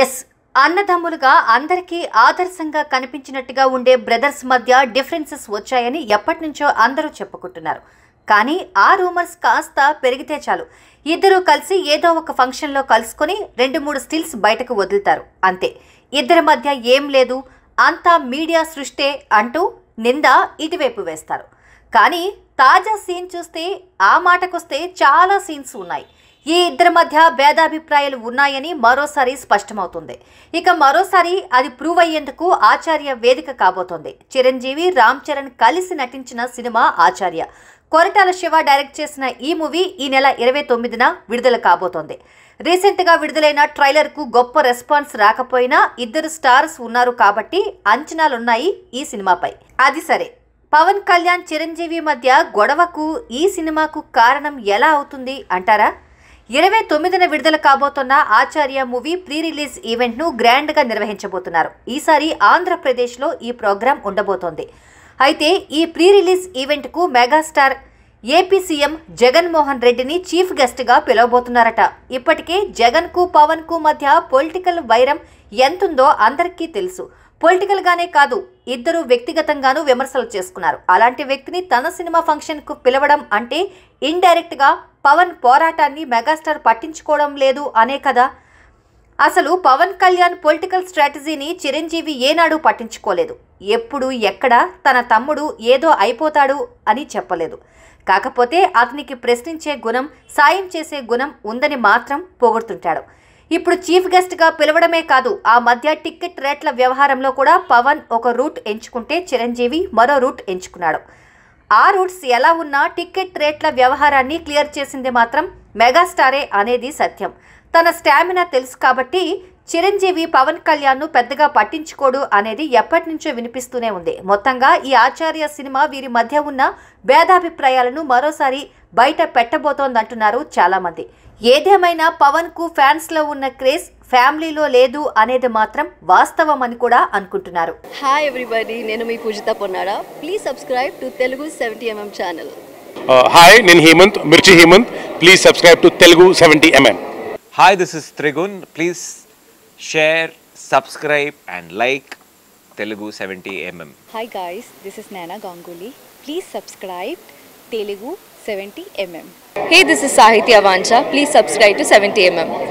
yes అన్నదమ్ములుగా అందరికీ ఆదర్శంగా కనిపించినట్టుగా ఉండే బ్రదర్స్ మధ్య డిఫరెన్సెస్ వచ్చాయని ఎప్పటి నుంచో అందరూ చెప్పుకుంటున్నారు కానీ ఆ రూమర్స్ కాస్త పెరిగితే చాలు ఇద్దరూ కలిసి ఏదో ఒక ఫంక్షన్లో కలుసుకొని రెండు మూడు స్టిల్స్ బయటకు వదులుతారు అంతే ఇద్దరి మధ్య ఏం లేదు అంతా మీడియా సృష్టే అంటూ నింద ఇటువైపు వేస్తారు కానీ తాజా సీన్ చూస్తే ఆ మాటకొస్తే చాలా సీన్స్ ఉన్నాయి ఈ ఇద్దరి మధ్య భేదాభిప్రాయాలు ఉన్నాయని మరోసారి స్పష్టమవుతుంది ఇక మరోసారి అది ప్రూవ్ అయ్యేందుకు ఆచార్య వేదిక కాబోతోంది చిరంజీవి రామ్ చరణ్ కలిసి నటించిన సినిమా ఆచార్య కొరటాల శివ డైరెక్ట్ చేసిన ఈ మూవీ ఈ నెల ఇరవై తొమ్మిదిన విడుదల కాబోతోంది రీసెంట్గా విడుదలైన ట్రైలర్కు గొప్ప రెస్పాన్స్ రాకపోయినా ఇద్దరు స్టార్స్ ఉన్నారు కాబట్టి అంచనాలున్నాయి ఈ సినిమాపై అది సరే పవన్ కళ్యాణ్ చిరంజీవి మధ్య గొడవకు ఈ సినిమాకు కారణం ఎలా అవుతుంది అంటారా ఇరవై తొమ్మిదిన విడుదల కాబోతున్న ఆచార్య మూవీ ప్రీ రిలీజ్ ఈవెంట్ను గ్రాండ్గా నిర్వహించబోతున్నారు ఈసారి ఆంధ్రప్రదేశ్లో ఈ ప్రోగ్రాం ఉండబోతోంది అయితే ఈ ప్రీ రిలీజ్ ఈవెంట్కు మెగాస్టార్ ఏపీ సీఎం జగన్మోహన్ రెడ్డిని చీఫ్ గెస్ట్గా పిలవబోతున్నారట ఇప్పటికే జగన్కు పవన్కు మధ్య పొలిటికల్ వైరం ఎంతుందో అందరికీ తెలుసు పొలిటికల్గానే కాదు ఇద్దరు వ్యక్తిగతంగానూ విమర్శలు చేసుకున్నారు అలాంటి వ్యక్తిని తన సినిమా ఫంక్షన్కు పిలవడం అంటే గా పవన్ పోరాటాన్ని మెగాస్టార్ పట్టించుకోవడం లేదు అనే కదా అసలు పవన్ కళ్యాణ్ పొలిటికల్ స్ట్రాటజీని చిరంజీవి ఏనాడు పట్టించుకోలేదు ఎప్పుడు ఎక్కడ తన తమ్ముడు ఏదో అయిపోతాడు అని చెప్పలేదు కాకపోతే అతనికి ప్రశ్నించే గుణం సాయం చేసే గుణం ఉందని మాత్రం పోగొడుతుంటాడు ఇప్పుడు చీఫ్ గెస్ట్గా పిలవడమే కాదు ఆ మధ్య టికెట్ రేట్ల వ్యవహారంలో కూడా పవన్ ఒక రూట్ ఎంచుకుంటే చిరంజీవి మరో రూట్ ఎంచుకున్నాడు ఆ రూట్స్ ఎలా ఉన్నా టికెట్ రేట్ల వ్యవహారాన్ని క్లియర్ చేసింది మాత్రం మెగాస్టారే అనేది సత్యం తన స్టామినా తెలుసు కాబట్టి చిరంజీవి పవన్ కళ్యాణ్ను పెద్దగా పట్టించుకోడు అనేది ఎప్పటి నుంచో వినిపిస్తూనే ఉంది మొత్తంగా ఈ ఆచార్య సినిమా వీరి మధ్య ఉన్న భేదాభిప్రాయాలను మరోసారి బయట పెట్టబోతోందంటున్నారు చాలామంది ఏదేమైనా పవన్కు ఫ్యాన్స్లో ఉన్న క్రేజ్ ఫ్యామిలీలో లేదు అనేది మాత్రం వాస్తవం అని కూడా అనుకుంటున్నారు హాయ్ ఎవ్రీబడి నేను మీ Poojitha Ponnada please subscribe to Telugu seventy MM channel hi నేను Hemanth Mirchi Hemanth please subscribe to Telugu seventy MM hi this is Trigun please share subscribe and like Telugu seventy MM hi guys this is Neena Ganguly please subscribe Telugu seventy MM hey this is Sahithya Vancha please subscribe to seventy MM